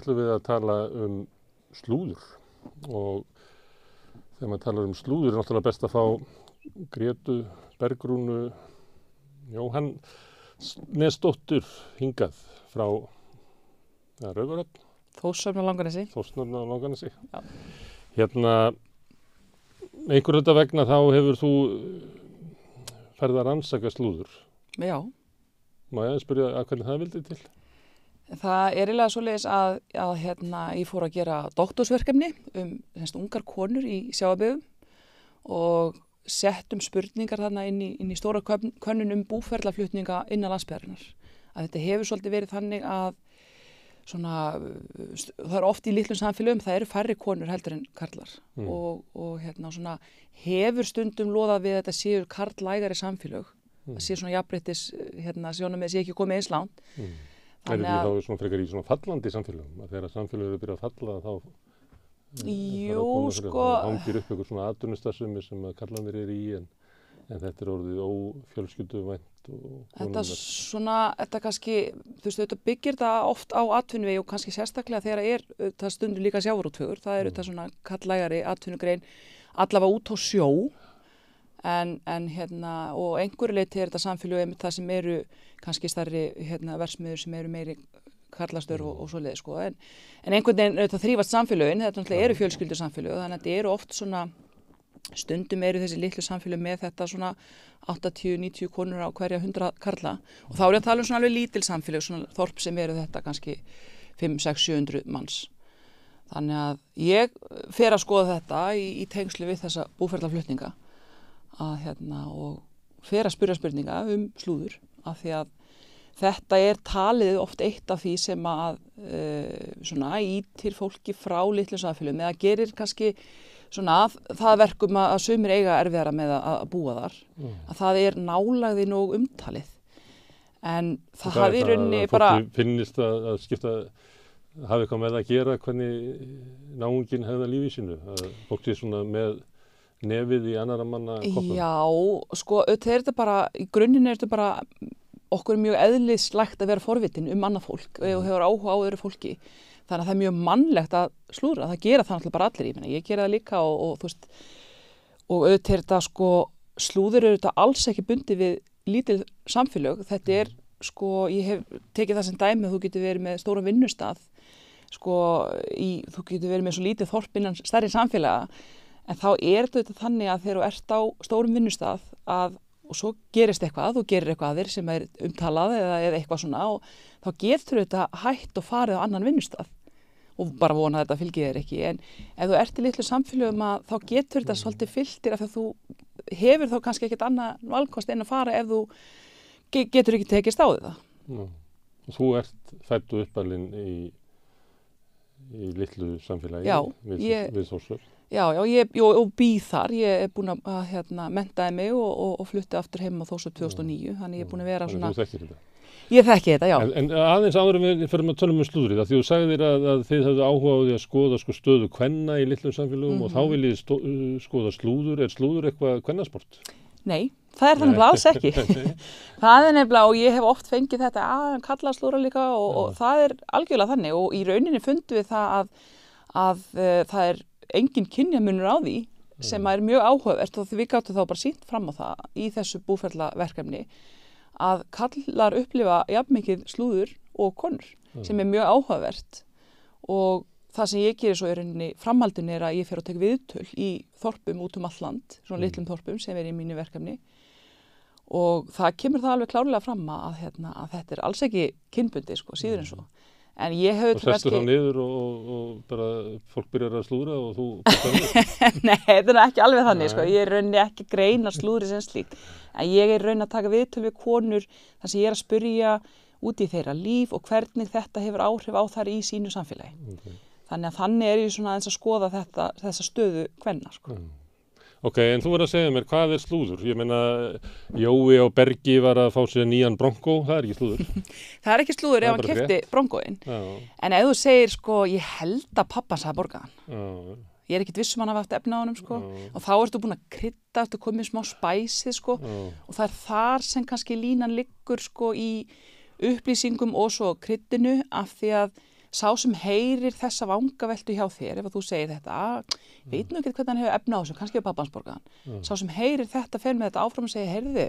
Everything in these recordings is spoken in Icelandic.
ætlum við að tala um slúður og þegar maður talar um slúður er náttúrulega best að fá Gretu, Bergrúnu, Jóhann, Nesdóttur hingað frá Rauvaröfn. Þósarna langanessi. Þósarna langanessi. Hérna, einhverjum þetta vegna þá hefur þú ferðið að rannsaka slúður. Já. Má ég að spyrja að hvernig það vildi til? Það er eiginlega svo leiðis að, að hérna, ég fór að gera doktorsverkefni um semst, ungar konur í sjáaböðum og settum spurningar þarna inn í, inn í stóra könnun um búferlaflutninga innan landsbæðarinnar. Að þetta hefur svolítið verið þannig að svona, það er oft í litlum samfélögum, það eru færri konur heldur en karlar mm. og, og hérna, svona, hefur stundum loðað við að þetta séur karlægari samfélög, mm. að séu svona jafnbryttis, hérna, sjónum með að séu ekki komið einslánt. Mm. Er þetta þá svona frekar í svona fallandi samfélagum? Að þegar samfélagum eru byrjað að falla þá eh, Jú, sko ángir upp einhver svona aturnustasömi sem að kallanir eru í en, en þetta er orðið ófjölskylduvænt Þetta svona, þetta kannski þú veist, þetta byggir það oft á atvinnvegi og kannski sérstaklega þegar er það stundur líka sjávarútfjögur, það eru mm. þetta svona kallægari atvinnugrein allavega út á sjó En, en hérna og einhverju leiti er þetta samfélög einmitt það sem eru kannski starri hérna versmiður sem eru meiri karlastur og, og svoleiði sko en, en einhvern veginn þetta þrývast samfélögin þetta eru fjölskyldu samfélög þannig að þetta eru oft svona stundum eru þessi litlu samfélög með þetta svona 80-90 konur á hverja 100 karla og þá er að tala um svona alveg lítil samfélög svona þorp sem eru þetta kannski 5-6-700 manns þannig að ég fer að skoða þetta í, í tengslu við þessa búferðlaflutninga að hérna og fer að spyrja spurninga um slúður af því að þetta er talið oft eitt af því sem að uh, svona ítir fólki frá litlu samfélum eða gerir kannski svona að, það verkum að, að sumir eiga erfiðara með að, að búa þar mm. að það er nálagðin og umtalið en það, það hafi raunni bara finnist að skipta hafi eitthvað með að gera hvernig náungin hefða lífið sinu að fólk sé svona með nefið í annara manna koppum? Já, sko, auðvitað er þetta bara, í grunninn er þetta bara okkur mjög eðlislægt að vera forvitin um annað fólk mm. og hefur áhuga á öðru fólki. Þannig að það er mjög mannlegt að slúra, það gera það alltaf bara allir, ég menna, ég gera það líka og, og þú veist, og auðvitað er þetta sko, slúður eru þetta alls ekki bundi við lítil samfélög, þetta er mm. sko, ég hef tekið það sem dæmi, þú getur verið með stóra vinnustaf, sko, í, þú getur verið með svo lítið þorpinnan stærri samfélaga En þá er þetta þannig að þegar þú ert á stórum vinnustaf að, og svo gerist eitthvað, þú gerir eitthvað að þér sem er umtalað eða, eða eitthvað svona og þá getur þetta hægt og farið á annan vinnustaf og bara vona að þetta fylgið er ekki. En ef þú ert í litlu samfélögum að þá getur þetta svolítið fylgtir af því að þú hefur þá kannski ekkit annað valkost en að fara ef þú getur ekki tekist á þetta. Nú, þú ert fættu uppalinn í, í litlu samfélagi Já, við, ég, við Þórsvöld. Já, já, ég, ég, og býð þar, ég er búin að hérna, mentaði mig og, og, og flutti aftur heim á þóssu mm. 2009, þannig ég er búin að mm. vera svona... Þannig að þú þekkir þetta? Ég þekki þetta, já. En, en aðeins áður en við förum að tölum um slúðrið, að því þú sagði þér að, að þið höfðu áhuga á því að skoða sko, stöðu kvenna í litlum samfélagum mm -hmm. og þá mhm. viljið stó, uh, skoða slúður, er slúður eitthvað kvennasport? Nei, það er þannig að alls ekki. það er nefnilega og ég hef oft fengið þetta að ah, kalla slúðra líka og, og það er algjörlega þannig og í rauninni fundum við það að, að uh, það er engin kynjamunur á því sem mm. er mjög áhugavert og því við gáttum þá bara sínt fram á það í þessu búferlaverkefni að kallar upplifa jafnmikið slúður og konur mm. sem er mjög áhugavert og það sem ég gerir svo er enni framhaldin er að ég fer að tekja viðtöl í þorpum út um alland, svona mm. litlum þorpum sem er í mínu verkefni og það kemur það alveg klárlega fram að, hérna, að þetta er alls ekki kynbundi sko, síður en mm. svo. En ég höfðu kannski... Þú sestu þá niður og, og bara fólk byrjar að slúra og þú... Nei, þetta er ekki alveg þannig, sko. Nei. sko. Ég er rauninni ekki greina slúri sem slíkt. En ég er rauninni að taka viðtölu við konur þar sem ég er að spurja út í þeirra líf og hvernig þetta hefur áhrif á þar í sínu samfélagi. Okay. Þannig að þannig er ég svona aðeins að skoða þetta, þessa stöðu hvenna, sko. Mm. Ok, en þú verður að segja mér, hvað er slúður? Ég meina, Jói og Bergi var að fá sér nýjan bronkó, það er ekki slúður. það er ekki slúður ef hann kæfti bronkóin. En ef þú segir, sko, ég held að pappans hafa borgaðan. Ég er ekkit vissum hann hafa haft efna á hann, sko. Já. Og þá ertu búin að krytta, ertu komið smá spæsið, sko. Já. Og það er þar sem kannski línan liggur, sko, í upplýsingum og svo kryttinu af því að sá sem heyrir þessa vangaveltu hjá þér ef þú segir þetta, mm. veit nú ekki hvernig hann hefur efna á þessu, kannski hefur pappans borgaðan mm. sá sem heyrir þetta, fer með þetta áfram og segir heyrðu,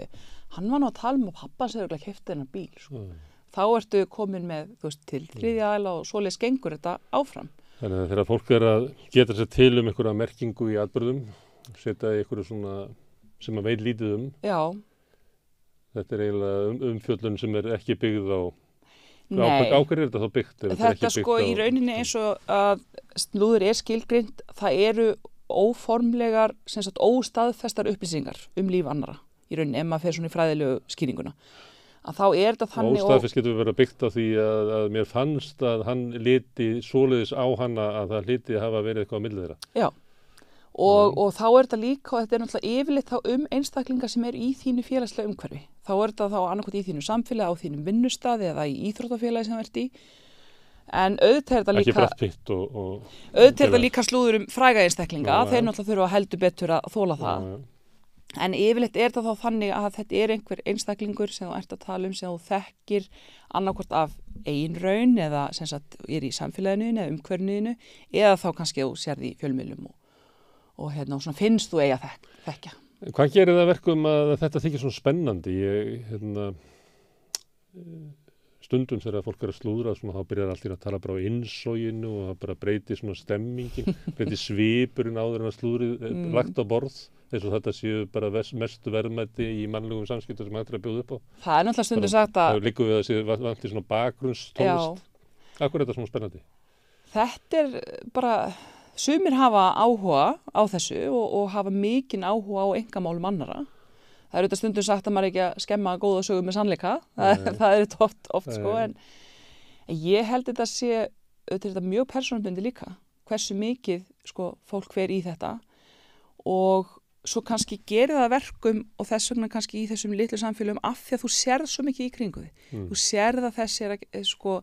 hann var nú að tala um að pappans hefur ekki hefðið hennar bíl sko. mm. þá ertu komin með, þú veist, til mm. þriðja aðla og svoleiðis gengur þetta áfram Þannig að þegar fólk er að geta sér til um einhverja merkingu í albörðum setja einhverju svona sem að veit lítið um Já. þetta er eiginlega um, umfjöldun sem er ekki byggð á áhverju er þetta þá byggt? Þetta, þetta sko á... í rauninni eins og að slúður er skilgrind, það eru óformlegar, sem sagt óstaðfestar upplýsingar um líf annara í rauninni, ef maður fer svona í fræðilegu skýringuna að þá er þetta þannig Óstaðfest getur verið byggt á því að, að mér fannst að hann liti svoleiðis á hanna að það liti hafa verið eitthvað á millið þeirra Já Og, mm. og þá er þetta líka, og þetta er náttúrulega yfirleitt þá um einstaklingar sem eru í þínu félagslega umhverfi. Þá er þetta þá annarkot í þínu samfélagi, á þínum vinnustaði eða í íþróttafélagi sem verðt í. En auðvitað er þetta líka, og, og, auðvitað er þetta líka slúður um fræga einstaklinga, þeir náttúrulega þurfa að heldur betur að þóla það. Já, já. En yfirleitt er þetta þá þannig að þetta er einhver einstaklingur sem þú ert að tala um, sem þú þekkir annarkort af einraun eða sem sagt er í samfélaginu eða umhverfinu eða þá kannski þú sér því fjölmiðlum og og hérna, svona, finnst þú eiga þek þekkja. Hvað gerir það verkum að þetta þykir svona spennandi? Ég, hérna, eh, stundum þegar fólk er að slúðra þá byrjar allir að tala bara á innsóginu og það bara breytir svona stemmingin, breytir svipurinn áður en að slúðrið eh, mm. lagt á borð eins og þetta séu bara mest verðmætti í mannlegum samskiptum sem hættir að bjóða upp á. Það er náttúrulega stundu sagt að... Það líkur við að það séu vantir svona bakgrunnstónist. Akkur er þetta svona spennandi? Þetta er bara Sumir hafa áhuga á þessu og, og hafa mikinn áhuga á engamálum annara. Það er auðvitað stundum sagt að maður ekki að skemma góða sögum með sannleika, það, það er þetta oft, oft sko, en, en ég held þetta að sé, auðvitað er þetta mjög persónalbundi líka, hversu mikið sko, fólk fer í þetta og svo kannski gerir það verkum og þess vegna kannski í þessum litlu samfélum af því að þú sérð svo mikið í kringu því, mm. þú sérð að þessi er að, eh, sko,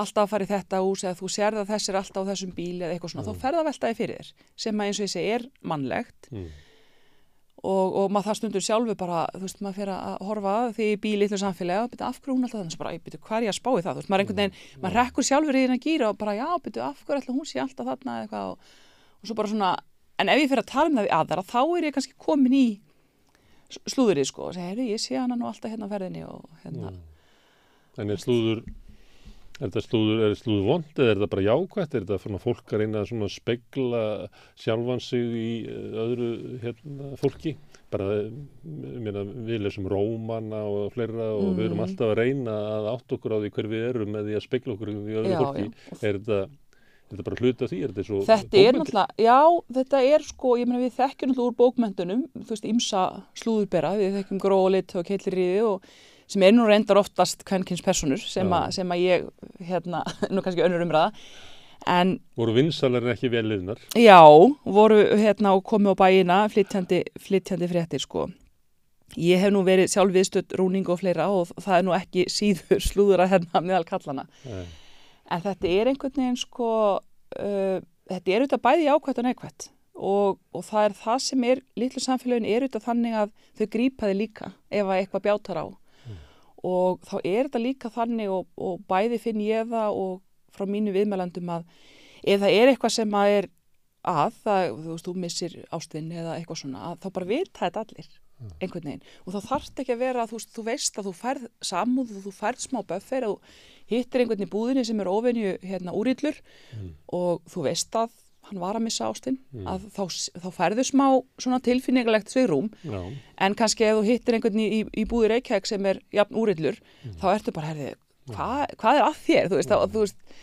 alltaf farið þetta ús eða þú sér það þessir alltaf á þessum bíl eða eitthvað svona, mm. þá fer það veltaði fyrir þér sem að eins og ég segi er mannlegt mm. og, og maður það stundur sjálfu bara, þú veist, maður fyrir að horfa því bíl í eitthvað samfélagi og byrja afgrún alltaf þannig að bara, ég byrju hvað er ég að spái það, þú veist, maður einhvern veginn, mm. maður rekkur sjálfur í þín að gýra og bara, já, byrju afgrún alltaf hún sé alltaf þarna eitthvað og, og svo bara svona, en ef ég fyrir að tala um það við aðra, þá er ég kannski komin í slúðurinn, sko, og segi, hey, Er þetta slúður, slúður vond eða er þetta bara jákvæmt? Er þetta fólk að reyna að spegla sjálfan sig í eh, öðru hérna, fólki? Bara, eh, mérna, við lesum Rómana og flera og mm. við erum mm. alltaf að reyna að átt okkur á því hver við erum eða að spegla okkur í öðru já, fólki. Já. Er þetta... Er þetta bara hluta því? Er þetta svo þetta er náttúrulega, já, þetta er sko, ég meina við þekkjum náttúrulega úr bókmyndunum, þú veist, ymsa slúðurbera, við þekkjum grólit og keillriði og sem er nú reyndar oftast kvenkinspersonur sem, sem að ég, hérna, nú kannski önnur umræða en, voru vinsalarinn ekki veliðnar? Já, voru hérna og komið á bæina flytjandi, flytjandi fréttir sko ég hef nú verið sjálf viðstöld rúning og fleira og það er nú ekki síður slúður að hérna meðal kallana Nei. en þetta er einhvern veginn sko uh, þetta er auðvitað bæði ákvæmt og neikvæmt og, og það er það sem er, litlu samfélagin er auðvitað þannig að þau grýpaði líka ef að eitthvað bjátar á og þá er þetta líka þannig og, og bæði finn ég það og frá mínu viðmælandum að ef það er eitthvað sem að er að, það, þú veist, þú missir ástvinni eða eitthvað svona, að, þá bara vita þetta allir einhvern veginn og þá þarf þetta ekki að vera að þú, þú veist að þú færð samúð og þú færð smá böffer og hittir einhvern í búðinni sem er ofinju hérna, úrýllur mm. og þú veist að hann var að missa ástinn mm. að þá, þá færðu smá tilfinningalegt sviðrúm Já. en kannski ef þú hittir einhvern í, í, í búði reykjæk sem er jafn úrillur mm. þá ertu bara, herði, hva, hvað er að þér? Þú veist, að, þú veist,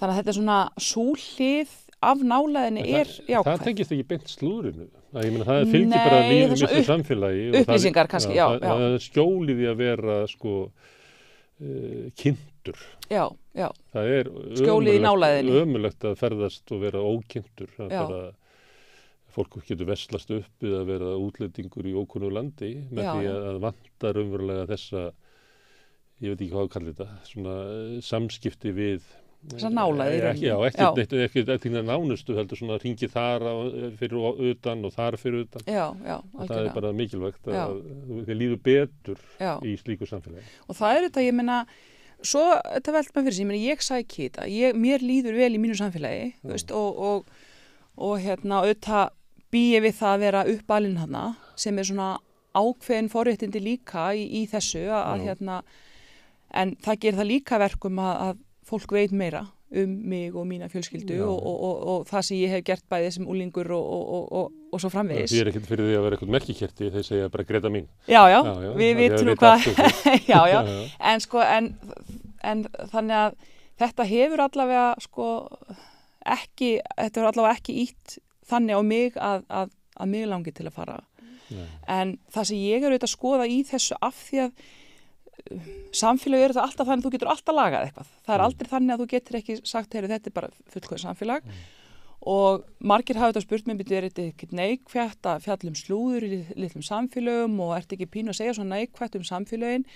þannig að þetta er svona súlið af nálaðinni er jákvæð Það tengist ekki beint slúrinu mena, það fylgir bara lífið mjög upp, samfélagi upplýsingar kannski, já, já, Það skjóliði að vera sko, uh, kynnt kynntur já, já. það er ömulegt að ferðast og vera ókynntur fólk getur vestlast upp eða vera útlendingur í ókunnu landi með já, því að vanta raunverulega þessa ég veit ekki hvað að kalla þetta svona eh, samskipti við þessar nálaðir eh, ekki, ekki, ekki, ekki nánustu heldur svona ringi þar á, eh, fyrir utan og þar fyrir utan já, já, það er bara mikilvægt að þið líður betur já. í slíku samfélagi og það er þetta ég minna svo þetta velt maður fyrir sig, ég meina ég sækir þetta, ég, mér líður vel í mínu samfélagi mm. veist, og, og, og hérna auðvitað býið við það að vera uppalinn hana sem er svona ákveðin forréttindi líka í, í þessu að, mm. að hérna en það ger það líka verkum að, að fólk veit meira um mig og mína fjölskyldu og, og, og það sem ég hef gert bæðið sem úlingur og svo framvegis. Það er ekkert fyrir því að vera eitthvað merkikerti þegar segja bara greita mín. Já, já, já, já við vitum hvað, um já, já, en sko, en, en þannig að þetta hefur allavega sko ekki, þetta hefur allavega ekki ítt þannig á mig að, að, að mig langi til að fara. Nei. En það sem ég er auðvitað að skoða í þessu af því að samfélagi eru það alltaf þannig að þú getur alltaf lagað eitthvað. Það er mm. aldrei þannig að þú getur ekki sagt, heyru þetta er bara fullkvæðið samfélag mm. og margir hafa þetta spurt mér, betur þetta ekki neikvægt að fjallum slúður í litlum samfélagum og ert ekki pín að segja svona neikvægt um samfélagin.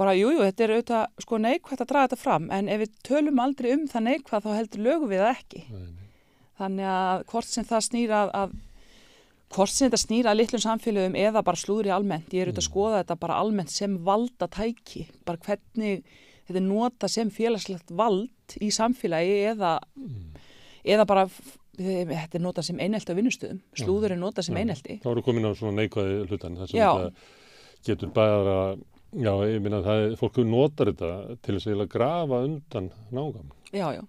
Bara jújú, jú, þetta er auðvitað sko neikvægt að draga þetta fram en ef við tölum aldrei um það neikvægt þá heldur lögum við það ekki. Þannig að hvort sem það snýrað af hvort sem þetta snýra litlum samfélögum eða bara slúðri almennt, ég er auðvitað að mm. skoða þetta bara almennt sem valda tæki, bara hvernig þetta er nota sem félagslegt vald í samfélagi eða, mm. eða bara þetta er nota sem einelti á vinnustöðum, slúður er nota sem einelti. Þá eru komin á svona neikvæði hlutan, það sem þetta getur bara, já ég minna að það er, fólku notar þetta til þess að grafa undan nágam. Já, já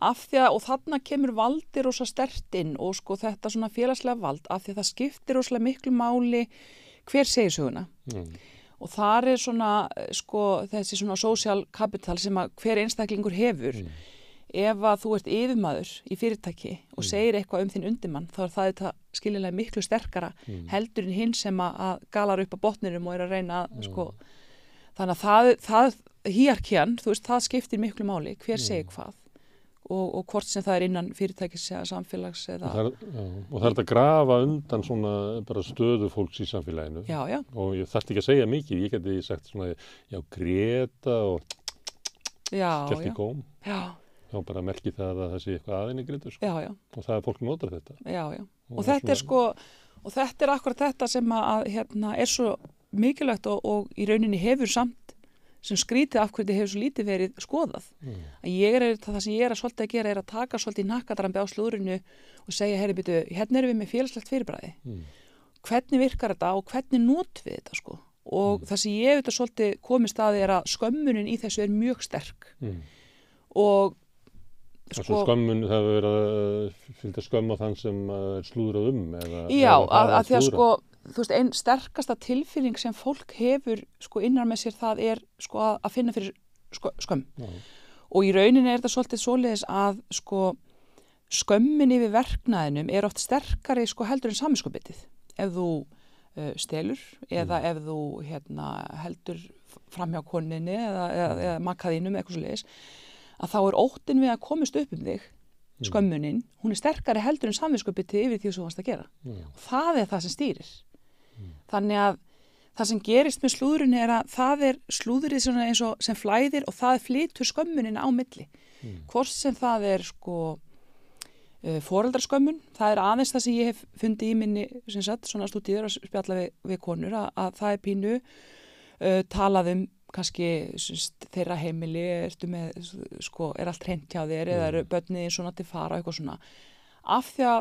af því að, og þarna kemur valdir ósa stertinn og sko þetta svona félagslega vald af því að það skiptir óslega miklu máli hver segir söguna mm. og þar er svona eh, sko þessi svona social capital sem að hver einstaklingur hefur mm. ef að þú ert yfirmaður í fyrirtæki og mm. segir eitthvað um þinn undimann þá er það þetta skiljulega miklu sterkara mm. heldur en hinn sem að galar upp á botnirum og er að reyna að mm. sko þannig að það, það hýjarkjan, þú veist, það skiptir miklu máli hver mm. segir hvað Og, og hvort sem það er innan fyrirtækis eða samfélags eða... Og það er, já, og það er að grafa undan svona bara stöðu fólks í samfélaginu. Já, já. Og ég þarf ekki að segja mikið, ég geti sagt svona, já, greta og... Já, já. Skelti góm. Já. Já, bara merki það að það sé eitthvað aðinni gretu, sko. Já, já. Og það er fólk notar þetta. Já, já. Og, og þetta svona... er sko, og þetta er akkurat þetta sem að, hérna, er svo mikilvægt og í rauninni hefur samt sem skrítið af hverju þetta hefur svo lítið verið skoðað. Mm. Er, það sem ég er að svolítið að gera er að taka svolítið nakkadrambi á slúrinu og segja, herri byttu, hérna erum við með félagslegt fyrirbræði. Mm. Hvernig virkar þetta og hvernig nót við þetta sko? Og mm. það sem ég hef þetta svolítið komið staðið er að skömmunin í þessu er mjög sterk. Mm. Og Sko, Þessu skömmun hefur verið að eh, fylgja skömm á þann sem eh, er slúðrað um? Eða, Já, eða að, að því að sko þú veist, einn sterkasta tilfinning sem fólk hefur sko innan með sér það er sko að, að finna fyrir sko, skömm Nei. og í rauninni er þetta svolítið soliðis að sko skömmin yfir verknæðinum er oft sterkari sko heldur en saminskopitið ef þú uh, stelur eða Nei. Mm. ef þú hérna heldur framhjá koninni eða, eða, mm. eða makaðinum eitthvað svolítið að þá er óttin við að komast upp um þig mm. skömmuninn, hún er sterkari heldur en saminskopitið yfir því sem þú vannst að gera Nei. og það er það sem stýrir þannig að það sem gerist með slúðurinn er að það er slúðurinn sem, sem flæðir og það flytur skömmunina á milli mm. hvort sem það er sko uh, eh, foreldarskömmun það er aðeins það sem ég hef fundið í minni sem sagt, svona stúdíður að spjalla við, við konur að, að það er pínu uh, talað um kannski syns, þeirra heimili með, sko, er allt hreint hjá þeir mm. eða hmm. eru börnið svona til fara eitthvað svona af því að,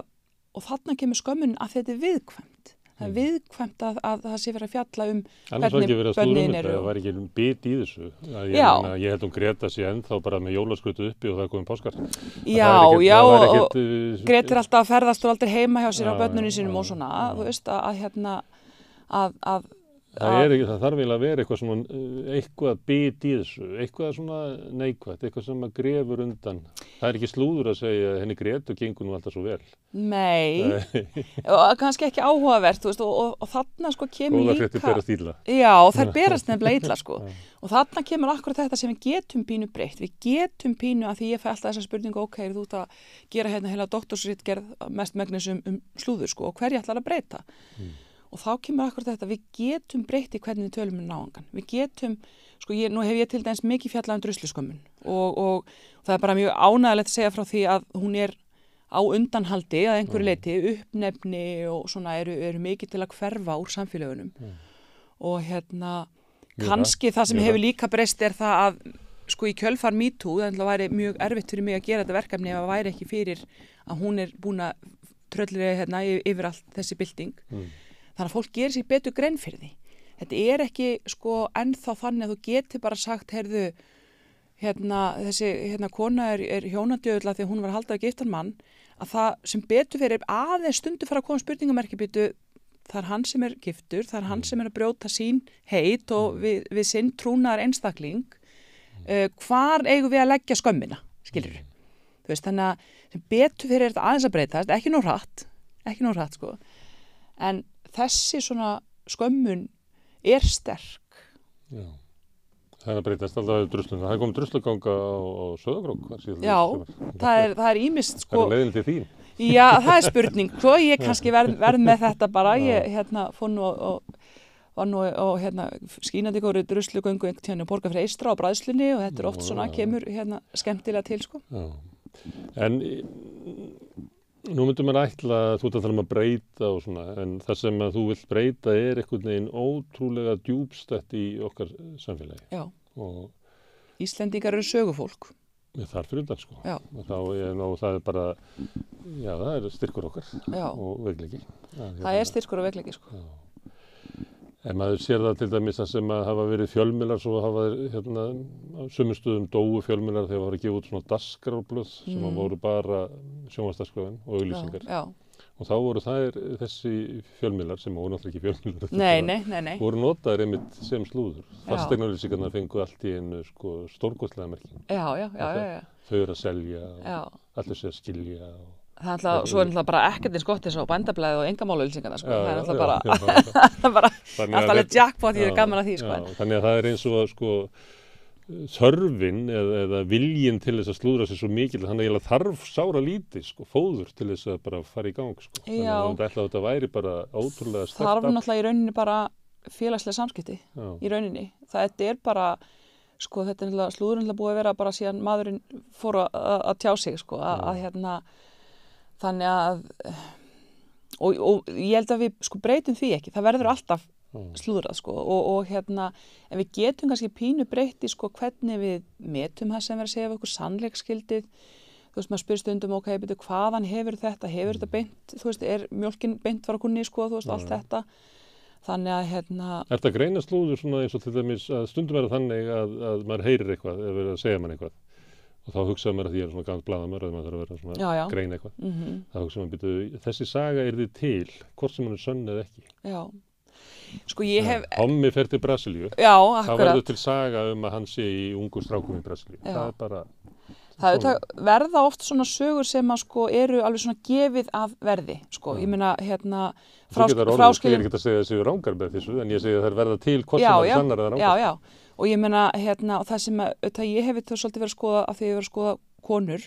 og þarna kemur skömmun að þetta er viðkvæmt það er mm. viðkvæmt að, að það sé verið að fjalla um Annars hvernig bönnin um eru. Það var ekki um bit í þessu. Ég, menna, ég held um Greta sé ennþá bara með jólaskrutu uppi og það er komið páskart. Já, ekkert, já, ekkert, og eh, Greta er alltaf að ferðast og aldrei heima hjá sér já, á bönnunni sínum já, og svona. Já. Þú veist að, að hérna að, að Það, er, það þarf eiginlega að vera eitthvað svona, eh, eitthvað bit í þessu, eitthvað svona neikvægt, eitthvað sem að grefur undan. Það er ekki slúður að segja henni greit og gengur nú alltaf svo vel. Nei, og kannski ekki áhugavert, þú veist, og, og, og þarna sko kemur líka... Góðarfrettir berast íla. Já, þær berast nefnilega íla sko. og þarna kemur akkurat þetta sem við getum pínu breytt. Við getum pínu að því ég fæ alltaf þessa spurningu, ok, er þú út að gera hérna heila doktorsritgerð mest megnis um, um slúður sko og hverja ætlar að breyta? Mm og þá kemur akkur þetta, við getum breytti hvernig við tölum með um náangan, við getum sko ég, nú hef ég til dæmis mikið fjallað um drusliskömmun og, og, og það er bara mjög ánægilegt að segja frá því að hún er á undanhaldi að einhverju mm. leiti uppnefni og svona eru, eru mikið til að hverfa úr samfélagunum mm. og hérna mjög kannski það sem hefur líka breyst er það að sko í kjölfar mítú, það væri mjög erfitt fyrir mig að gera þetta verkefni ef að væri ekki fyrir að hún er búin að tröllri hérna, yfir allt þessi bilding mm. Þannig að fólk gerir sér betur grein fyrir því. Þetta er ekki sko ennþá þannig að þú geti bara sagt, heyrðu, hérna, þessi hérna, kona er, er hjónandjöðla því að hún var haldað að geta mann, að það sem betur fyrir aðeins stundu fara að koma spurningamerkibyttu það er hann sem er giftur, það er hann mm. sem er að brjóta sín heit og mm. við, við sinn trúnar einstakling uh, hvar eigum við að leggja skömmina skilur mm. við þannig að betur fyrir þetta aðeins að breyta, ekki nóg rætt ekki nóg rætt sko en þessi svona skömmun er sterk Já Það er að breytast alltaf druslunum. Það er komið drusluganga á söðagrók. Já, það er ímist sko. Það er sko- leiðin til þín. Já, það er spurning. Svo ég kannski verð, verð með þetta bara. Ég hérna fór nú og, og, og hérna, skínandi góru druslugöngu einhvern tíðan og borga fyrir eistra á bræðslunni og þetta er oft svona, kemur hérna skemmtilega til sko. Já. En Nú myndum við ætla að þú þetta þarfum að breyta og svona en það sem að þú vilt breyta er einhvern veginn ótrúlega djúbstætt í okkar samfélagi. Já, og Íslendingar eru sögufólk. Það er fyrir undan sko. Já. Og, er, og það er bara, já það er styrkur okkar já. og veglegi. Það, það er styrkur og veglegi sko. Já. En maður sér það til dæmis að sem að hafa verið fjölmilar svo hafa þeir hérna á sumum stöðum dóu fjölmilar þegar það var að gefa út svona daskarblöð mm. sem að mm. voru bara sjónvastaskröfin og auðlýsingar. Já, já. Og þá voru þær þessi fjölmilar sem voru náttúrulega ekki fjölmilar. Nei, nei, nei, nei. Voru notaður einmitt sem slúður. Fastegnarlýsingarna fengu allt í einu sko stórgóðslega merkjum. Já, já, já, já, já. Þau eru að selja og allir sé að skilja og Það er alltaf, svo er alltaf bara ekkert eins gott eins og bændablaðið og engamálauðlýsingarna sko, já, það er alltaf bara, það er bara alltaf alveg jackpot í því að gaman að því sko. Já, þannig að það er eins og að sko þörfin eða, eða viljin til þess að slúðra sér svo mikil, þannig að þarf sára lítið sko, fóður til þess að bara fara í gang sko, já. þannig að alltaf þetta væri bara ótrúlega stert. Þarf náttúrulega í rauninni bara félagslega samskipti í rauninni, það er bara sko þetta er náttúrulega, slúðurinn er náttúrulega búið að vera bara síðan maðurinn fór að, að tjá sig sko, að, að hérna þannig að og, og ég held að við sko breytum því ekki það verður alltaf mm. slúðrað sko og, og hérna en við getum kannski pínu breyti sko hvernig við metum það sem verður að segja við okkur sannleikskildið þú veist maður spyr stundum ok, betur hvaðan hefur þetta, hefur þetta mm. beint þú veist, er mjölkin beint var okkur ný sko þú veist, Næ, allt mm. þetta þannig að hérna Er þetta greina slúður svona eins og til dæmis að stundum er það þannig að, að maður heyrir eitthvað eða verður að segja mann eitthvað og þá hugsaði maður að því að ég er svona gans bladamör að maður þarf að vera svona já, já. grein eitthvað mm -hmm. þá hugsaði maður býtu þessi saga er þið til hvort sem hann er sönn eða ekki já. sko ég hef Hommi fer til Brasilíu þá verður til saga um að hann sé í ungu strákum í Brasilíu það er bara það það verða oft svona sögur sem að sko eru alveg svona gefið af verði sko, ég meina hérna fráskilin ég er ekki að segja þessi rángar með þessu en ég segja það er verða til hvort sem hann er sannar eða rángar og ég menna hérna og það sem að, það ég hef þetta svolítið verið að skoða af því að ég hef verið að skoða konur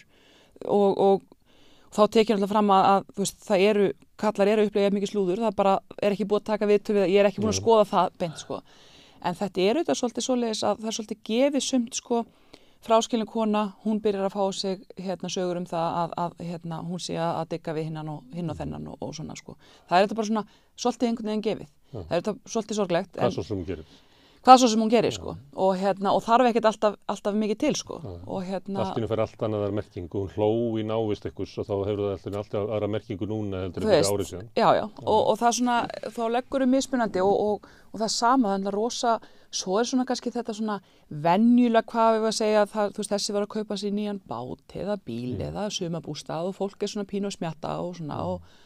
og, og, og þá tekjum alltaf fram að, að veist, það eru, kallar eru upplegið mikið slúður, það bara er ekki búið að taka við til við það, ég er ekki búin að skoða það beint sko en þetta eru þetta svolítið svoleiðis að það er svolítið gefið sumt sko fráskilin kona, hún byrjar að fá sig hérna sögur um það að, að hérna, hún sé að digga við hinnan og hinn og þennan og, og svona sko. Það er þetta bara svona svolítið einhvern veginn gefið. Ja. Það er þetta svolítið sorglegt. Það er svo sem gerir hvað svo sem hún gerir sko og, hérna, og þarf ekkert alltaf, alltaf mikið til sko og hérna Alltinu fer allt annaðar merkingu, hún hló í návist ekkurs og þá hefur það alltaf aðra merkingu núna heldur en fyrir árið síðan Já, já, og, og það er svona, þá leggur þau mismunandi og, og það er sama, þannig að rosa svo er svona kannski þetta svona vennjulega hvað við varum að segja það, veist, þessi var að kaupa sér nýjan bát eða bíl mm. eða sumabústað og fólk er svona pínu og smjatta og svona mm.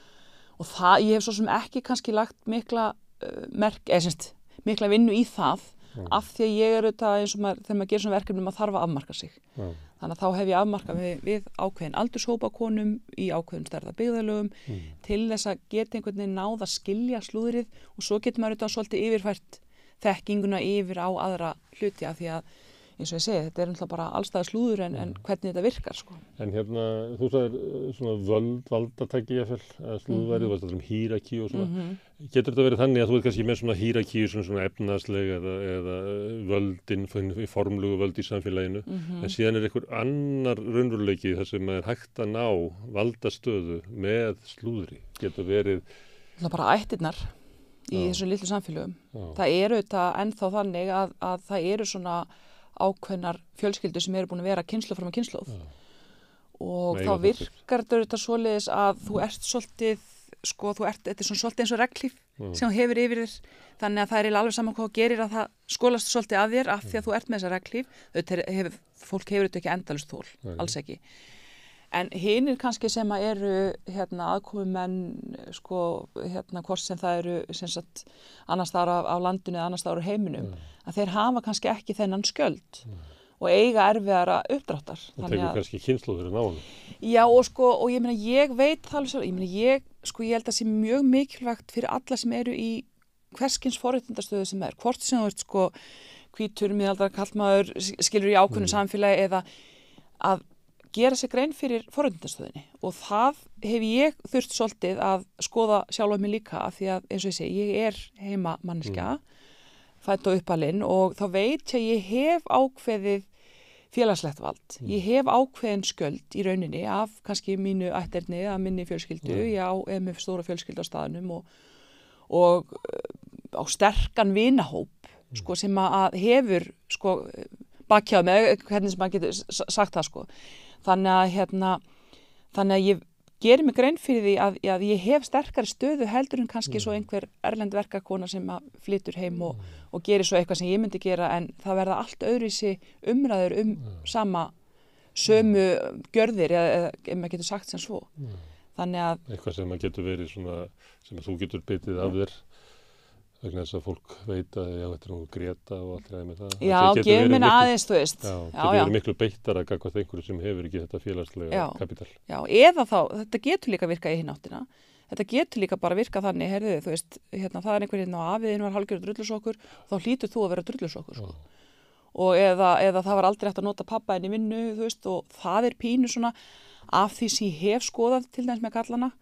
og það, ég hef svo sem ekki kannski lagt mikla uh, merk, eða semst mikla vinnu í það mm. af því að ég er auðvitað eins og maður, þegar maður gerir svona verkefni maður þarf að afmarka sig mm. þannig að þá hef ég afmarkað við, við ákveðin aldurshópakonum í ákveðin stærða byggðalögum mm. til þess að geta einhvern veginn náð að skilja slúðrið og svo getur maður auðvitað svolítið yfirfært þekkinguna yfir á aðra hluti af því að eins og ég segi, þetta er náttúrulega bara allstæða slúður en, en mm. hvernig þetta virkar sko. En hérna, þú sagðir eh, svona völd, valdatæki ég fell, mhm. að slúðverðið, þú veist alltaf um hýrakíu og svona, mm -hmm. getur þetta verið þannig að þú veit kannski með svona hýrakíu sem svona efnaðslega eða, eða eh, völdin, formlugu völd í samfélaginu, mm -hmm. en síðan er einhver annar raunveruleiki þar sem er hægt að ná valdastöðu með slúðri, getur verið... Það er bara ættirnar í Já. þessum lillu samfélögum. Já. Það eru þetta ennþá þannig að, að það eru svona ákveðnar fjölskyldu sem eru búin að vera kynslu fram að kynsluð ja. og Nei, þá virkar þetta svoleiðis að þú ert svolítið sko þú ert, þetta er svona svolítið eins og reglíf mm. sem þú hefur yfir þér, þannig að það er alveg saman hvað þú gerir að það skólast svolítið að þér af því að þú ert með þessa reglíf, þetta hefur fólk hefur þetta ekki endalust þól, Nei. alls ekki En hinn er kannski sem að eru hérna, aðkofumenn, sko, hérna, hvort sem það eru sem sagt, annars þar á, á landinu eða annars þar á heiminum, mm. að þeir hafa kannski ekki þennan skjöld mm. og eiga erfiðara uppdráttar. Það tegur að... kannski kynnslóðurinn á hann. Já, og, sko, og ég, meina, ég veit það alveg, ég, meina, ég, sko, ég held að það sé mjög mikilvægt fyrir alla sem eru í hverskins forréttindastöðu sem er, hvort sem þú ert sko hvítur, miðaldra, kallmaður, skilur í ákunnu mm. samfélagi eða að gera sér grein fyrir foröndastöðinni og það hef ég þurft svolítið að skoða sjálf á mig líka af því að eins og ég segi, ég er heima manneskja, mm. fætt og uppalinn og þá veit ég að ég hef ákveðið félagslegt vald. Mm. Ég hef ákveðin sköld í rauninni af kannski mínu ætterni að minni fjölskyldu, mm. já, eða með stóra fjölskyldu á staðnum og, og eh, á sterkan vinahóp mm. sko, sem að hefur sko bakkjáð með, hvernig sem maður getur sagt það sko þannig að, hérna, þannig að ég gerir mig grein fyrir því að, að ég hef sterkari stöðu heldur en kannski mm. svo einhver erlendverkakona sem flytur heim og, mm. og gerir svo eitthvað sem ég myndi gera en það verða allt öðruvísi umræður um mm. sama sömu mm. görðir eða ef maður getur sagt sem svo mm. þannig að eitthvað sem maður getur verið svona sem þú getur byttið af þér vegna þess að fólk veit að já, þetta er nú greta og allt ræði með það Já, gefur minna aðeins, þú veist Já, þetta verður miklu beittar að gagga það einhverju sem hefur ekki þetta félagslega já, kapital Já, eða þá, þetta getur líka virka í hináttina þetta getur líka bara virka þannig, herðu, þú veist hérna, það er einhvern hérna veginn á afiðinu var halgjörður drullusokkur þá hlýtur þú að vera drullusokkur sko. og eða, eða það var aldrei hægt að nota pappa en í vinnu, þú veist og það er pínu svona af því sem ég hef skoðað til dæmis með kallana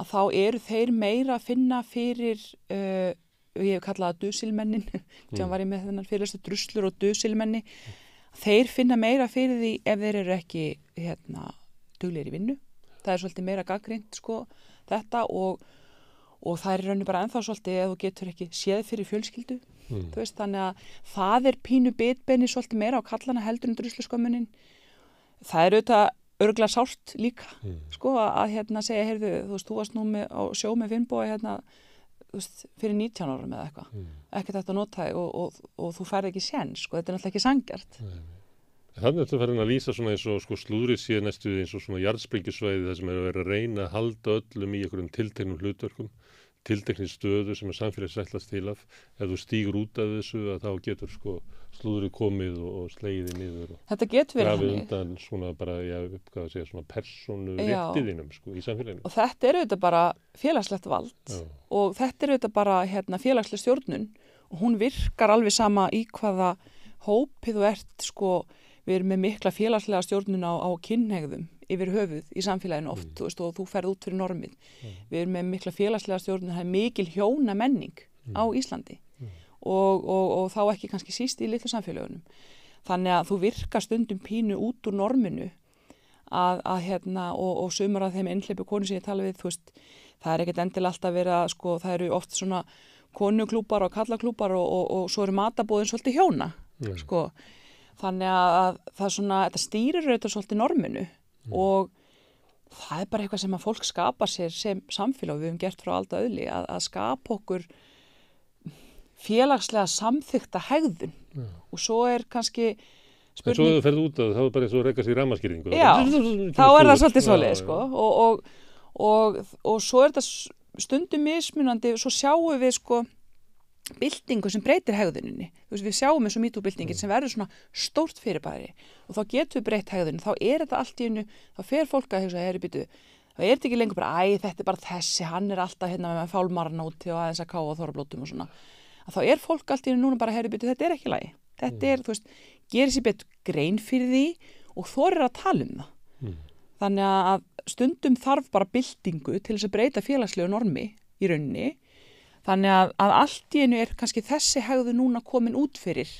að þá eru þeir meira að finna fyrir uh, ég hef kallað að dusilmennin þannig að mm. var ég með þennan fyrirlestu druslur og dusilmenni þeir finna meira fyrir því ef þeir eru ekki hérna, dugleir í vinnu það er svolítið meira gaggrind sko, þetta og, og það er raun og bara ennþá svolítið ef þú getur ekki séð fyrir fjölskyldu mm. veist, þannig að það er pínu bitbeini svolítið meira á kallana heldur en um drusluskömmunin það er auðvitað örgla sált líka mm. sko, að hérna segja, heyrðu, þú veist, þú varst nú með, á sjó með Finnbói hérna veist, fyrir 19 árum eða eitthvað mm. ekkert eftir að nota þig og, og, og, og þú færði ekki sén sko, þetta er náttúrulega ekki sangjart Þannig að þú færðin að lýsa svona eins og sko, slúðrið síðan næstu eins og svona jarðspringisvæði þar sem er að vera að reyna að halda öllum í einhverjum tiltegnum hlutverkum tiltegni stöðu sem er samfélagsætlast til af ef þú stýgur út af þessu að þá getur sko slúðrið komið og sleiðið niður og grafið undan svona bara, já, uppgáðu að segja svona personu réttiðinum sko í samfélaginu. Og þetta eru þetta bara félagslegt vald já. og þetta eru þetta bara hérna félagsleg stjórnun og hún virkar alveg sama í hvaða hópið og ert sko, við erum með mikla félagslega stjórnun á, á kynhegðum yfir höfuð í samfélaginu oft, mm. þú veist, og þú ferð út fyrir normið. Mm. Við erum með mikla félagslega stjórnun, það er mikil hjóna menning mm. á Íslandi og, og, og þá ekki kannski síst í litlu samfélagunum. Þannig að þú virka stundum pínu út úr norminu að, að hérna og, og sumur af þeim einhleipu konu sem ég tala við, þú veist, það er ekkert endil alltaf verið að sko, það eru oft svona konuklúpar og kallaklúpar og svo eru matabóðin svolítið hjóna, mm. sko. Þannig að það svona, þetta stýrir auðvitað svolítið norminu mm. og það er bara eitthvað sem að fólk skapa sér sem samfélag við hefum gert frá alltaf öðli að, að skapa okkur félagslega samþykta hegðun Já. og svo er kannski spurning... En svo þú ferð út að það er bara eins og rekast í ramaskýringu. Já, þá er það svolítið svolítið sko og, og, og, og svo er þetta stundum mismunandi og svo sjáum við sko bildingu sem breytir hegðuninni veist, við sjáum eins og mítúbildingin mm. sem verður svona stórt fyrirbæri og þá getur við breytt hegðunin, þá er þetta allt í unnu þá fer fólk að hugsa, herri byttu þá er þetta ekki lengur bara, æ, þetta er bara þessi hann er alltaf hérna með fálmarna út og aðeins að ká og þorra blótum og svona að þá er fólk allt í núna bara að herja byrju þetta er ekki lægi. Þetta mm. er, þú veist, gerir sér betur grein fyrir því og þorir að tala um það. Mm. Þannig að stundum þarf bara bildingu til þess að breyta félagslegu normi í rauninni. Þannig að, að allt í einu er kannski þessi hegðu núna komin út fyrir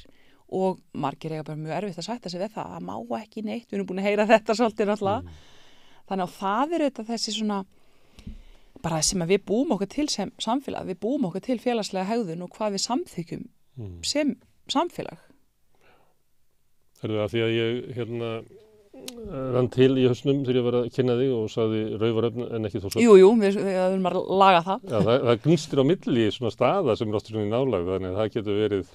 og margir eiga bara mjög erfitt að sætta sig við það. Það má ekki neitt, við erum búin að heyra þetta svolítið náttúrulega. Mm. Þannig að það er þetta þessi svona bara sem að við búum okkur til sem samfélag, við búum okkur til félagslega haugðun og hvað við samþykjum mm. sem samfélag. Hörðu það því að ég hérna rann til í höstnum þegar ég var að kynna þig og saði rauvaröfn en ekki þossum. Jújú, við höfum að laga það. Já, það, það gnistir á milli í svona staða sem er oftur svona í nálag þannig að það getur verið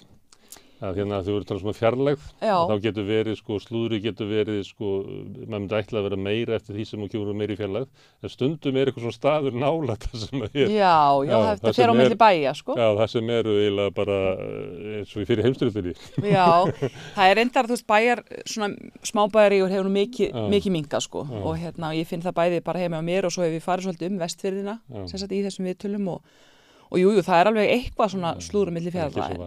að hérna þau eru talað um svona fjarlægð þá getur verið sko slúðri getur verið sko maður myndi ætla að vera meira eftir því sem þú kemur meira í fjarlægð en stundum er eitthvað svona staður nála það sem er já, já, já þetta fer á milli bæja sko já, það sem eru eiginlega bara eh, eins og við fyrir heimstyrðinni já, það er endar þú veist bæjar svona smábæjar í og hefur nú mikið miki minga sko já. og hérna ég finn það bæði bara heima á mér og svo hefur við farið svolítið um vestfyrðina sem sagt í þessum viðtölum og, og jú, jú,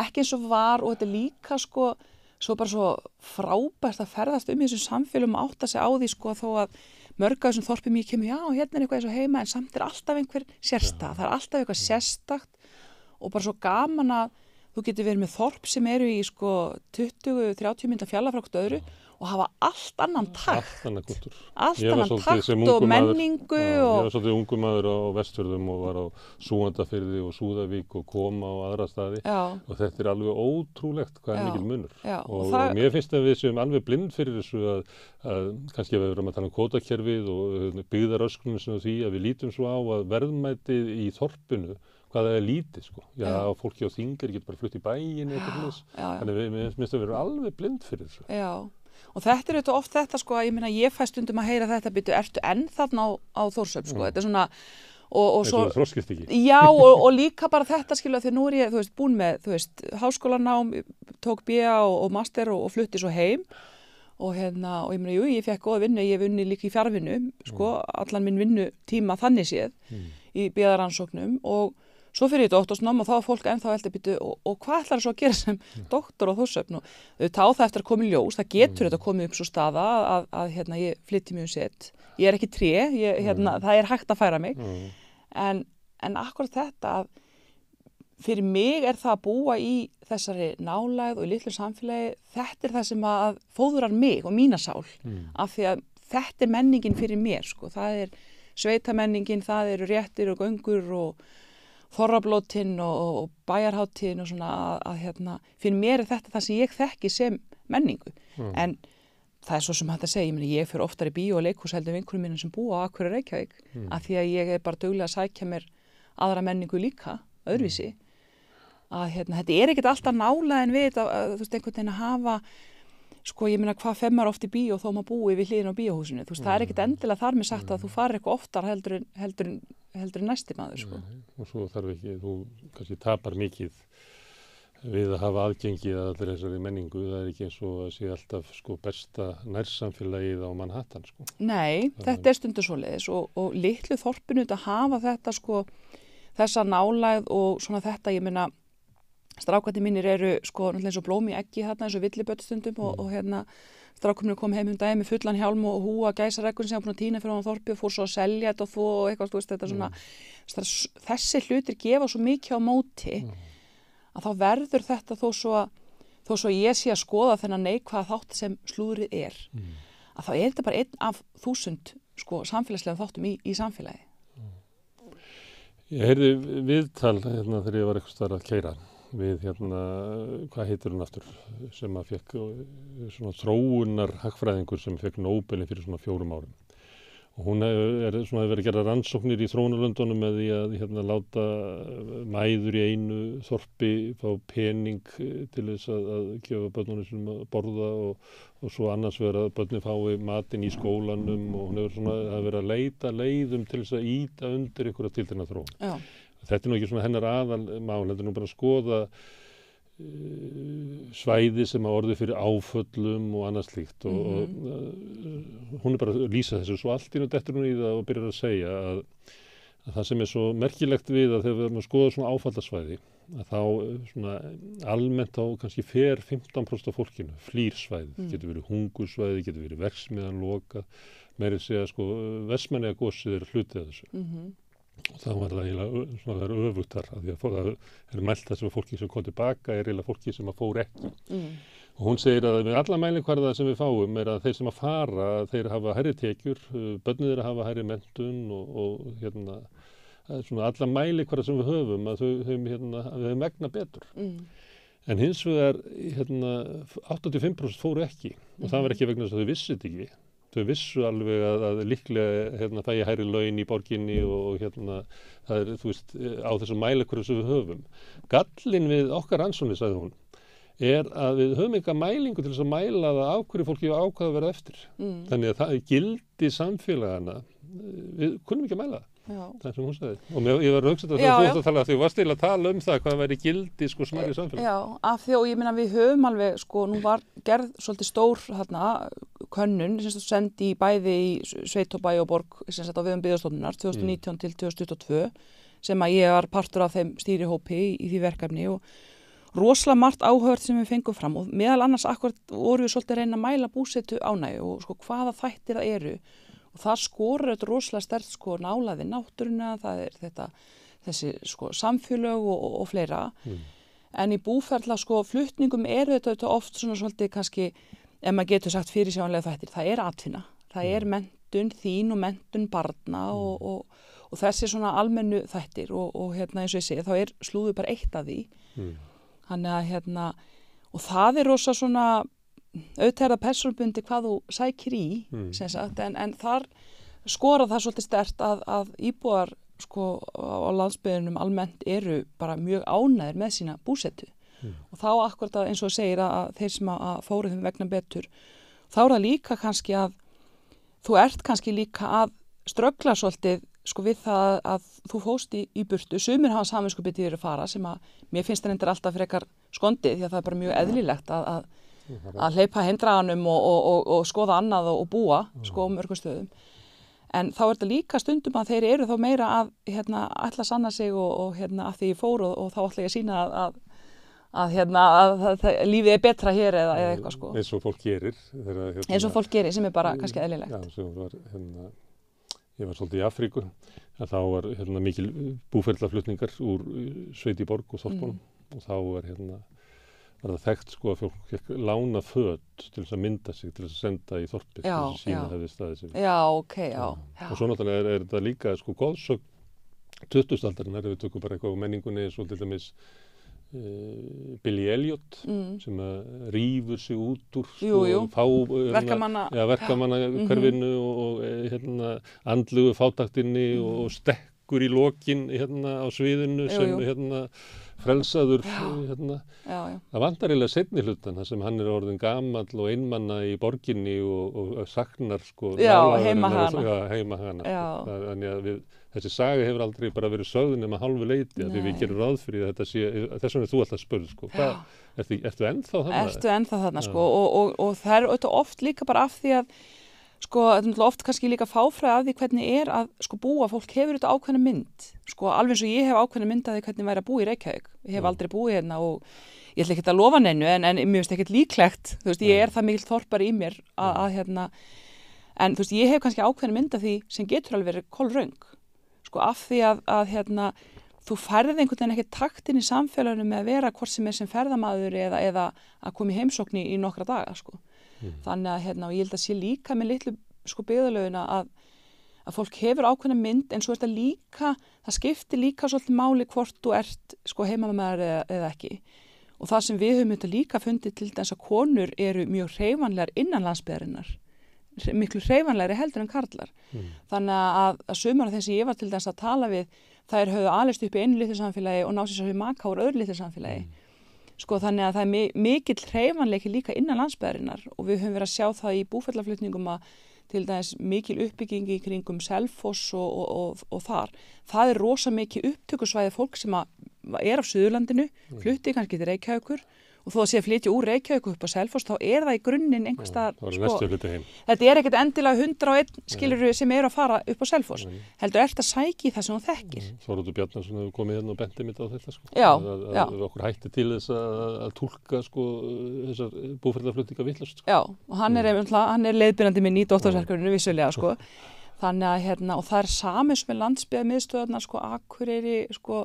ekki eins og var og þetta er líka sko svo bara svo frábært að ferðast um í þessum samfélum og átta sig á því sko þó að mörg af þessum þorpum ég kemur já hérna er eitthvað eins og heima en samt er alltaf einhver sérstakt, það er alltaf eitthvað sérstakt og bara svo gaman að þú getur verið með þorp sem eru í sko 20-30 mynda fjallafrákt öðru já og hafa allt annan mm. takt allt annan kultúr allt annan takt og menningu á, og... ég var svolítið ungu maður á vestfjörðum og var á Súandafyrði og Súðavík og Koma og aðra staði já. og þetta er alveg ótrúlegt hvað er mikil munur já, og, og það... mér finnst að við séum alveg blind fyrir þessu að, að kannski að við erum að tala um kótakerfið og eh, byggðaröskunum sem því að við lítum svo á að verðmætið í þorpunu hvað það er lítið sko. Já, já. fólki á þingir getur bara flutt í bæin eitthvað hlust. Þannig að við minnstum að við erum alveg blind fyrir þessu. Já og þetta er þetta oft þetta sko að ég minna ég fæst undum að heyra þetta byttu ertu enn þarna á, á Þórsöp sko, mm. þetta er svona og, og svo, já og, og líka bara þetta skilja því að nú er ég, þú veist, búin með þú veist, háskólanám, tók bíja og, og master og flutti svo heim og hérna, og ég meina, jú, ég fekk góða vinnu, ég vunni líka í fjárvinnu, sko mm. allan minn vinnu tíma þannig séð mm. í bíðaransóknum og Svo fyrir ég doktorsnám og þá er fólk ennþá held að byrja og, og hvað ætlar það svo að gera sem doktor á þossöfn og eh, þá það eftir að koma í ljós, það getur mm. þetta að koma upp svo staða að, að, að hérna, ég flytti mjög um set, ég er ekki tré, ég, mm. hérna, það er hægt að færa mig mm. en, en akkurat þetta að fyrir mig er það að búa í þessari nálæð og í litlu samfélagi, þetta er það sem að fóðurar mig og mína sál mm. af því að þetta er menningin fyrir mér sko, það er sveitamenningin, það eru réttir og göngur og þorrablótinn og, og bæjarháttíðin og svona að, að hérna, fyrir mér er þetta það sem ég þekki sem menningu mm. en það er svo sem hægt að segja, ég, meni, ég fyrir oftar í bíó og leikhús heldur vinkunum mínum sem búa á Akkurir Reykjavík mm. að því að ég er bara dögulega að sækja mér aðra menningu líka, öðruvísi mm. að hérna, þetta er ekkert alltaf nála en við að, að, þú veist, einhvern veginn að hafa sko ég minna hvað femmar oft í bíó þó maður búi við hlýðin á bíóhúsinu þú veist mm. það er ekkit mm. endilega þar með sagt að mm. þú farir eitthvað oftar heldur en, heldur en, heldur en næsti maður sko. Nei, og svo þarf ekki, þú kannski tapar mikið við að hafa aðgengið að allir þessari menningu það er ekki eins og að sé alltaf sko besta nærsamfélagið á Manhattan sko. Nei, það þetta er stundu svo leiðis og, og litlu þorpinu að hafa þetta sko þessa nálæð og svona þetta ég minna strákandi mínir eru sko náttúrulega eins og blóm í eggi hérna eins og villiböttstundum mm. og, og hérna strákumni kom heim um dagi með fullan hjálm og húa gæsaregun sem var búin að týna fyrir á þorpi og fór svo að selja þetta og þó og eitthvað veist, þetta mm. svona þessi hlutir gefa svo mikið á móti mm. að þá verður þetta þó svo að þó svo ég sé að skoða þennan neikvað þátt sem slúðrið er mm. að þá er þetta bara einn af þúsund sko samfélagslega þáttum í, í samfélagi mm. Ég heyrði viðtal hérna þegar ég var eitthvað starf að kæra við hérna, hvað heitir hún aftur, sem að fekk svona þróunar hagfræðingur sem fekk Nobelin fyrir svona fjórum árum. Og hún er svona verið að gera rannsóknir í þróunarlöndunum með því að hérna láta mæður í einu þorpi fá pening eh, til þess að, að gefa börnunum sem að borða og, og svo annars verið að börnum fái matin í skólanum og hún er svona að vera að leita leiðum til þess að íta undir ykkur að til þennan þróun. Já þetta er nú ekki svona hennar aðalmál, þetta er nú bara að skoða uh, svæði sem að orði fyrir áföllum og annað slíkt og, mm -hmm. og uh, hún er bara að lýsa þessu svo allt inn og dettur hún í það og byrjar að segja að, að það sem er svo merkilegt við að þegar við erum að skoða svona áfallasvæði að þá eh, svona almennt á kannski fer 15% af fólkinu flýr svæði, mm. getur verið hungursvæði, getur verið verksmiðan loka, meirið segja sko versmenni að gósið er hlutið þessu. Mm -hmm þá var það eiginlega svona það er öfutar því að það er mælt það sem að fólki sem kom tilbaka er eiginlega fólki sem að fór ekki mm. og hún segir að með alla mælikvarða sem við fáum er að þeir sem að fara þeir hafa herri tekjur, börnir er að hafa herri mentun og, og hérna svona alla mælikvarða sem við höfum að þau höfum hérna að við höfum vegna betur mm. en hins vegar hérna 85% fóru ekki og mm. það var ekki vegna þess að þau vissið ekki þau vissu alveg að, að líklega hérna, það ég hæri laun í borginni mm. og hérna, það er, þú veist, eh, á þessum mælekurðu sem við höfum. Gallin við okkar ansóni, sagði hún, er að við höfum eitthvað mælingu til þess að mæla það af hverju fólki ákvaða að vera eftir. Mm. Þannig að það gildi samfélagana, eh, við kunum ekki að mæla það það sem hún sagði og ég var rauksett að þú ætti að tala því þú varst til að tala um það hvað væri gildi sko smæri eh, samfélag Já, af því og ég minna við höfum alveg sko nú var gerð svolítið stór hérna könnun sem sendi í bæði í Sveitobæ og Borg sem sett á viðum byggðarstofnunar 2019 mm. til 2022 sem að ég var partur af þeim stýrihópi í, í því verkefni og rosalega margt áhörð sem við fengum fram og meðal annars akkurat voru við svolítið reyna að mæla búsetu ánæg og sko hvaða þættir það eru og það skorur þetta rosalega stert sko nálaði náttúruna, það er þetta þessi sko samfélög og, og, og fleira mm. en í búferðla sko fluttningum er þetta, þetta oft svona svolítið kannski, ef maður getur sagt fyrirsjónlega þetta, það er atvinna, það mm. er mentun þín og mentun barna mm. og, og Og þessi svona almennu þættir og, og hérna eins og ég segi þá er slúðu bara eitt af því. Mm. Þannig að hérna og það er rosa svona auðvitað er það persónbundi hvað þú sækir í mm. sagt, en, en þar skora það svolítið stert að, að íbúar sko, á landsbygðunum almennt eru bara mjög ánæður með sína búsettu mm. og þá akkurat að, eins og segir að þeir sem að fórið þeim vegna betur þá er það líka kannski að þú ert kannski líka að ströggla svolítið sko við það að þú fóst í, í burtu sumir hafa saminskupið til þér að fara sem að mér finnst það endur alltaf fyrir ekkar skondið því að það er bara mjög eðlilegt að, að að hleypa hindraðanum og, og, og, og skoða annað og búa sko um örgum stöðum. En þá er þetta líka stundum að þeir eru þá meira að hérna, ætla að sanna sig og hérna, að því ég fór og þá ætla ég að sína að, að, að, hérna, að lífið er betra hér eða, eða eitthvað sko. Eins og fólk gerir. Hérna, Eins og fólk gerir sem er bara kannski eðlilegt. Já, var, hérna, ég var svolítið í Afríku að þá var hérna, mikil búferðlaflutningar úr eh, Sveitiborg og Þorpólum mm. og þá var hérna var það þekkt sko að fólk fekk lána född til þess að mynda sig, til þess að senda í þorpið til þess að sína hefði staðið sig. Já, ok, já. já. Og svo náttúrulega er, er þetta líka sko góðsögn 20. aldarinnar, ef við tökum bara eitthvað á menningunni, svo til dæmis uh, Billy Elliot mm. sem rýfur sig út úr sko, jú, jú. Fá, eh, hérna, verkamanna, ja, verkamanna hverfinu mm -hmm. og, og eh, hérna, andluðu fátaktinni mm. og stekkur í lokin hérna á sviðinu sem jú, hérna frelsaður hérna. Já, já. Það vantar eiginlega setni hlutan þar sem hann er orðin gamall og einmanna í borginni og, og, og saknar sko. Já, heima hana. Já, heima hana. Sko. Já. Sko. Þannig að við, þessi saga hefur aldrei bara verið sögðin um að halvu leiti að við gerum ráð fyrir þetta sé, þess vegna er þú alltaf spurð sko. Hvað, ertu, ertu ennþá þarna? Ertu ennþá þarna sko og, og það er oft líka bara af því að sko, ofta kannski líka fáfræði af því hvernig er að sko, búa, fólk hefur þetta ákveðna mynd sko, alveg eins og ég hef ákveðna mynd að því hvernig væri að búa í Reykjavík ég hef mm. aldrei búið hérna og ég ætla ekki að lofa neinu en, en mér finnst ekki líklegt þú veist, ég mm. er það mikil þorpar í mér að, mm. að hérna, en þú veist, ég hef kannski ákveðna mynd að því sem getur alveg verið kolröng, sko, af því að, að hérna, þú færði einhvern veginn ekki taktinn í samfélaginu með að vera hvort sem er sem ferðamaður eða, eða að koma í heimsókn mm. þannig að hérna og ég held að sé líka með litlu sko byggðalöfuna að, að fólk hefur ákveðna mynd en svo er þetta líka, það skiptir líka svolítið máli hvort þú ert sko heimamæður eða, eða ekki og það sem við höfum þetta líka fundið til þess að konur eru mjög reyfanlegar innan landsbyðarinnar miklu reyfanlegri heldur en karlar mm. þannig að, að sumar af þessi ég var til þess að tala við þær höfðu alveg stupið einu litur samfélagi og náðu sér sér maka úr öðru litur samfélagi mm. Sko þannig að það er mi mikill hreyfanleiki líka innan landsbæðarinnar og við höfum verið að sjá það í búfellaflutningum að til dæs mikil uppbyggingi í kringum Selfoss og, og, og, og þar. Það er rosa mikið upptökusvæði fólk sem er á Suðurlandinu, mm. flutti kannski til Reykjavíkur og þó að sé að flytja úr Reykjavík upp á Selfoss þá er það í grunninn einhverstað sko, þetta er ekkert endilega 101 skilur Nei. sem eru að fara upp á Selfoss heldur eftir að sæki það sem hún þekkir mm, Þorður Bjarnarsson hefur komið hérna og bendið mitt á þetta sko. já, að, já. að okkur hætti til þess að, að tólka sko, þessar búferðarflutninga villast sko. Já, og hann er, mm. er leiðbyrjandi með nýdóttarserkurinu vissulega sko Þannig að hérna, og það er samins með landsbyðamiðstöðarna, sko, Akureyri, sko,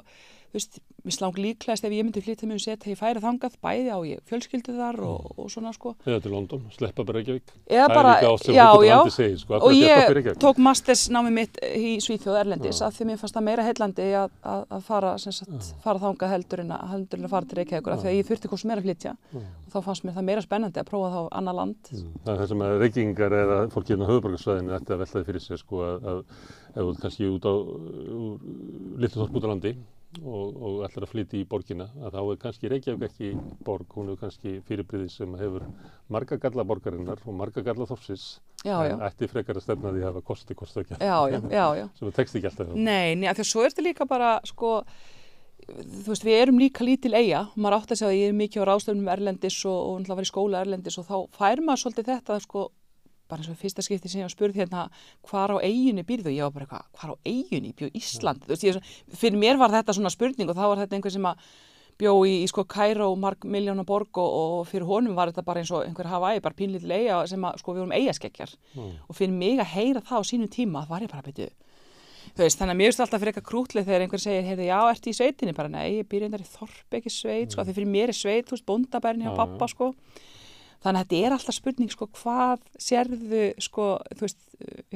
þú veist, mér slang líklegast ef ég myndi flytja mjög um set þegar ég færi þangað, bæði á ég fjölskyldu þar og, mm. og svona sko eða til London, sleppa bara ekki vik það bara, er ekki átt sem hún getur landið segið sko, og ég tók mastersnámi mitt í Svíþjóð Erlendis já. að því mér fannst það meira heillandi að, að, að fara, sagt, fara þangað heldurinn að heldurinn að fara til Reykjavíkur af því að ég þurfti hvort sem er að flytja já. og þá fannst mér það meira spennandi að prófa þá annar land mm. það er þessum að Reykjavíkingar eða fólk hérna á höfubr og, og ætlar að flytja í borginna að þá er kannski Reykjavík ekki borg, hún er kannski fyrirbríði sem hefur marga galla borgarinnar og marga galla þofsins en ætti frekar að stefna því að hafa kosti kostu ekki sem er texti ekki alltaf Nei, njá, því að svo er þetta líka bara sko, þú veist, við erum líka lítil eiga og maður átt að segja að ég er mikið á ráðstöfnum erlendis og, og náttúrulega var í skóla erlendis og þá fær maður svolítið þetta sko bara eins og fyrsta skipti sem ég á spurð hérna hvar á eiginu býrðu, ég var bara eitthvað hvar á eiginu bjó Ísland, þú veist ég fyrir mér var þetta svona spurning og þá var þetta einhver sem að bjó í, í sko Kæró markmiljónaborg og, og fyrir honum var þetta bara eins og einhver Hawaii, bara pínlítið eiga sem að sko við vorum eigaskeggjar mm. og fyrir mig að heyra það á sínum tíma var ég bara að byrju þú veist, þannig að mér finnst alltaf fyrir eitthvað krútlið þegar einhver segir, heyrðu, já, ertu í sveitinni bara, nei, ég býr einhver í Þorpe, ekki sveit, sko, mm. því fyrir mér er sveit, þú veist, bondabærinni á pappa, sko Þannig að þetta er alltaf spurning sko hvað sérðu sko þú veist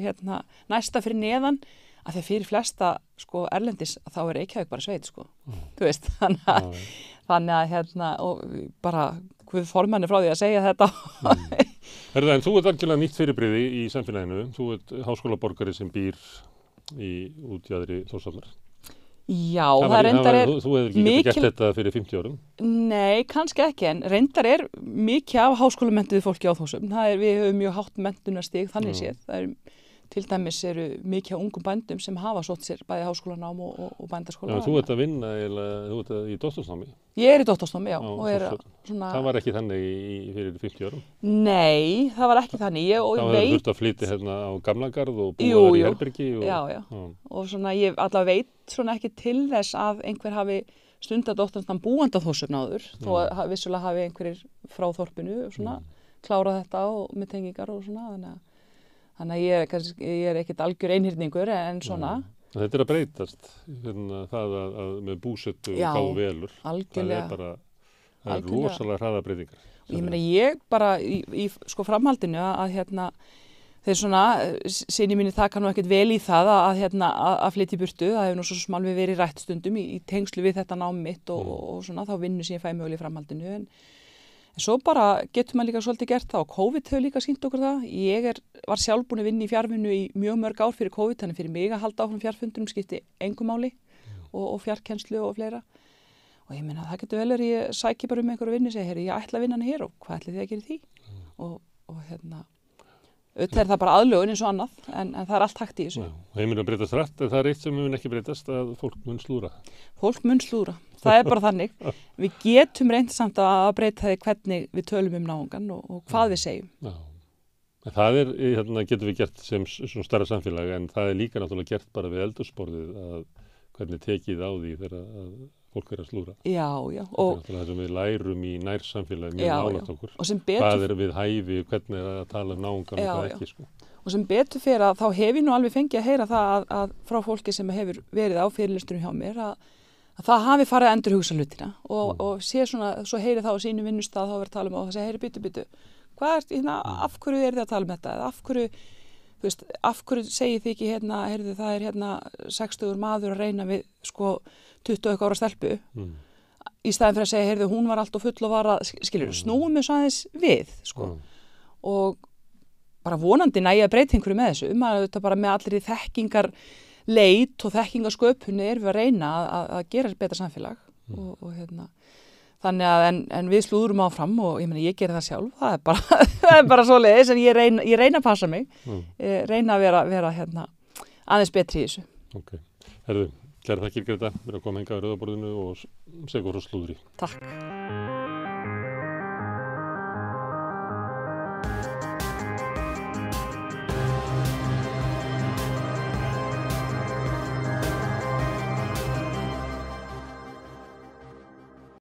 hérna næsta fyrir neðan að þegar fyrir flesta sko erlendis þá er ekki haug bara sveit sko. Mm. Þú veist þannig að, mm. þannig að hérna og bara hvað formann er frá því að segja þetta. Mm. Herða en þú ert algjörlega nýtt fyrirbriði í samfélaginu. Þú ert háskólaborgari sem býr í útjæðri þórsallar. Já, það, það reyndar er... Þú, þú hefur ekki mikil... gett þetta fyrir 50 árum? Nei, kannski ekki, en reyndar er mikið af háskólamentiði fólki á þósum. Það er, við höfum mjög hátt mentunastík, þannig mm. séð. Það er til dæmis eru mikið á ungum bændum sem hafa sótt sér bæði háskólanám og, og, og bændaskóla. Já, þú ert að vinna eða þú ert að í dóttorsnámi? Ég er í dóttorsnámi, já. já er, svo, svona... Það var ekki þannig í, fyrir 50 árum? Nei, það var ekki þannig. Ég, það var veit... þurft að flytja hérna á Gamlagarð og búa þar í Herbergi? Og... Já, já, já. Og svona ég allavega veit svona ekki til þess að einhver hafi stundat dóttorsnám búanda þósum náður þó að vissulega hafi einhverjir frá þorpinu svona, mm. klárað þetta og með tengingar og svona þannig að Þannig að ég er, kannski, ég er ekkert algjör einhyrningur en svona. Ja. Þetta er að breytast, hérna, það að, að með búsettu og gávelur, það er bara, það er rosalega hraða breytingar. Ég meina ég bara í, í sko framhaldinu að hérna, þeir svona, eh, sinni mínu það kannu ekkert vel í það að, að hérna að flytja í burtu, það hefur nú svo smalmi verið rætt stundum í, í tengslu við þetta námiðt og, mm. og, og svona þá vinnu sem ég fæ mjög í framhaldinu en En svo bara getur maður líka svolítið gert það og COVID hefur líka sínt okkur það. Ég er, var sjálf búin að vinna í fjárfunnu í mjög mörg ár fyrir COVID, þannig fyrir mig að halda áfram fjárfundunum skipti engumáli og, og fjárkennslu og fleira. Og ég minna það getur vel er ég sækir bara um einhverju vinni og segja, herri, ég ætla að vinna hann hér og hvað ætli þið að gera því? Mm. Og, og hérna, auðvitað er það bara aðlögun eins og annað, en, en það er allt hægt í þessu. Heiminum breytast rætt, en það er eitt sem mun ekki breytast að fólk mun slúra. Fólk mun slúra, það er bara þannig. Við getum reynd samt að breyta því hvernig við tölum um náðungan og, og hvað við segjum. Já, en það er, hérna, getur við gert sem starra samfélag, en það er líka náttúrulega gert bara við eldursporðið að hvernig tekið á því þegar að fólk er að slúra. Já, já. Þetta er náttúrulega það sem við lærum í nærsamfélagi mjög nálat okkur. Já, já. Hvað er við hæfi, hvernig er að tala um náungan og hvað ekki, sko. Og sem betur fyrir að þá hef ég nú alveg fengið að heyra það að, að frá fólki sem hefur verið á fyrirlistunum hjá mér að, að það hafi farið að endur hugsa hlutina og, mm. og sé svona, svo heyri þá sínum vinnustaf þá verið að tala um og það sé, heyri byttu byttu, hvað er, hérna, af hverju er þið að tala um þetta eða af hverju þú veist, af hverju segið þið ekki hérna, heyrðu það er hérna 60 maður að reyna við sko 20 okkar ára stelpu mm. í staðin fyrir að segja, heyrðu, hún var alltaf full og var að, skiljur, mm. snúum við sæðis við, sko mm. og bara vonandi næja breytingur með þessu, maður auðvitað bara með allir þekkingar leit og þekkingasköpunir við að reyna að, að gera betra samfélag mm. og, og hérna Þannig að en, en við slúðurum áfram og ég, meni, ég ger það sjálf, það er bara, bara svo leiðis en ég reyna, ég reyna að passa mig, mm. Eh, reyna að vera, vera hérna, aðeins betri í þessu. Ok, herðu, kæra þakkir Greta, við erum að koma henga á rauðaborðinu og segja okkur á slúðri. Takk.